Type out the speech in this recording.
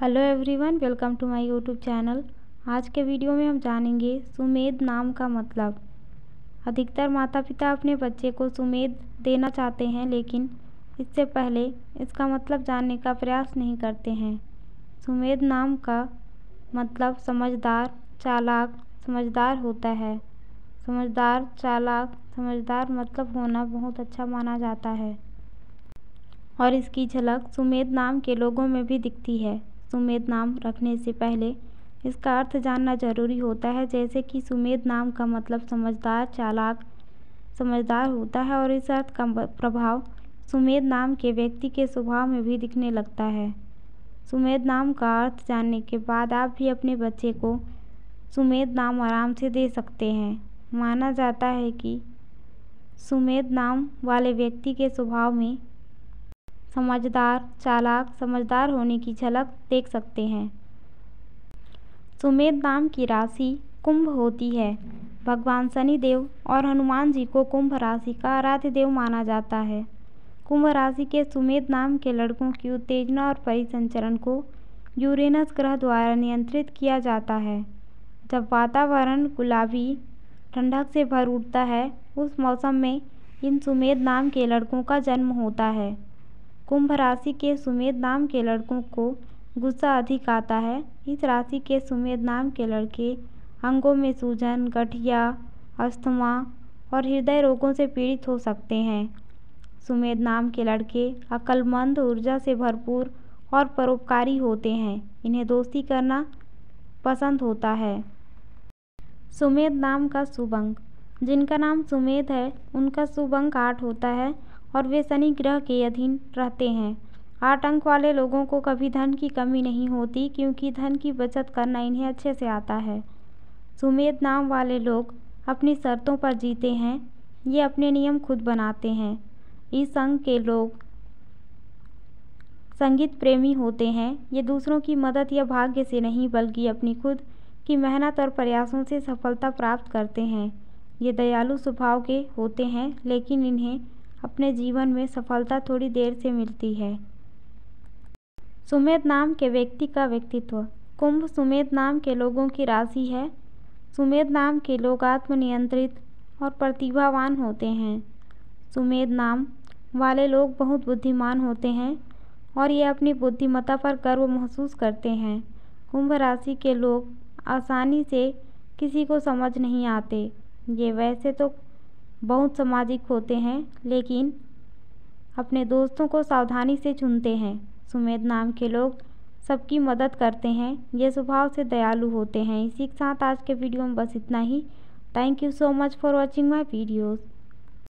hello everyone welcome to my YouTube channel आज के video में हम जानेंगे सुमेध नाम का मतलब अधिकतर माता पिता अपने बच्चे को सुमेध देना चाहते हैं लेकिन इससे पहले इसका मतलब जानने का प्रयास नहीं करते हैं सुमेध नाम का मतलब समझदार चालाक समझदार होता है समझदार चालाक समझदार मतलब होना बहुत अच्छा माना जाता है और इसकी झलक सुमेध नाम के लोगों में भी दिखती है सुमेध नाम रखने से पहले इसका अर्थ जानना जरूरी होता है जैसे कि सुमेध नाम का मतलब समझदार चालाक समझदार होता है और इस अर्थ का प्रभाव सुमेध नाम के व्यक्ति के स्वभाव में भी दिखने लगता है सुमेध नाम का अर्थ जानने के बाद आप भी अपने बच्चे को सुमेध नाम आराम से दे सकते हैं माना जाता है कि सुमेध नाम वाले व्यक्ति के स्वभाव में समझदार चालाक समझदार होने की झलक देख सकते हैं सुमेध नाम की राशि कुंभ होती है भगवान शनिदेव और हनुमान जी को कुंभ राशि का आराध्य देव माना जाता है कुंभ राशि के सुमेध नाम के लड़कों की उत्तेजना और परिसंचरण को यूरेनस ग्रह द्वारा नियंत्रित किया जाता है जब वातावरण गुलाबी ठंडक से भर उठता है उस मौसम में इन सुमेध नाम के लड़कों का जन्म होता है कुंभ राशि के सुमेध नाम के लड़कों को गुस्सा अधिक आता है इस राशि के सुमेध नाम के लड़के अंगों में सूजन गठिया अस्थमा और हृदय रोगों से पीड़ित हो सकते हैं सुमेध नाम के लड़के अक्लमंद ऊर्जा से भरपूर और परोपकारी होते हैं इन्हें दोस्ती करना पसंद होता है सुमेध नाम का शुभ अंक जिनका नाम सुमेध है उनका शुभ अंक आठ होता है और वे शनि ग्रह के अधीन रहते हैं आठ अंक वाले लोगों को कभी धन की कमी नहीं होती क्योंकि धन की बचत करना इन्हें अच्छे से आता है सुमेध नाम वाले लोग अपनी शर्तों पर जीते हैं ये अपने नियम खुद बनाते हैं इस अंग के लोग संगीत प्रेमी होते हैं ये दूसरों की मदद या भाग्य से नहीं बल्कि अपनी खुद की मेहनत और प्रयासों से सफलता प्राप्त करते हैं ये दयालु स्वभाव के होते हैं लेकिन इन्हें अपने जीवन में सफलता थोड़ी देर से मिलती है सुमेध नाम के व्यक्ति का व्यक्तित्व कुंभ सुमेध नाम के लोगों की राशि है सुमेध नाम के लोग आत्मनियंत्रित और प्रतिभावान होते हैं सुमेध नाम वाले लोग बहुत बुद्धिमान होते हैं और ये अपनी बुद्धिमत्ता पर गर्व महसूस करते हैं कुंभ राशि के लोग आसानी से किसी को समझ नहीं आते ये वैसे तो बहुत सामाजिक होते हैं लेकिन अपने दोस्तों को सावधानी से चुनते हैं सुमेध नाम के लोग सबकी मदद करते हैं ये स्वभाव से दयालु होते हैं इसी के साथ आज के वीडियो में बस इतना ही thank you so much for watching my videos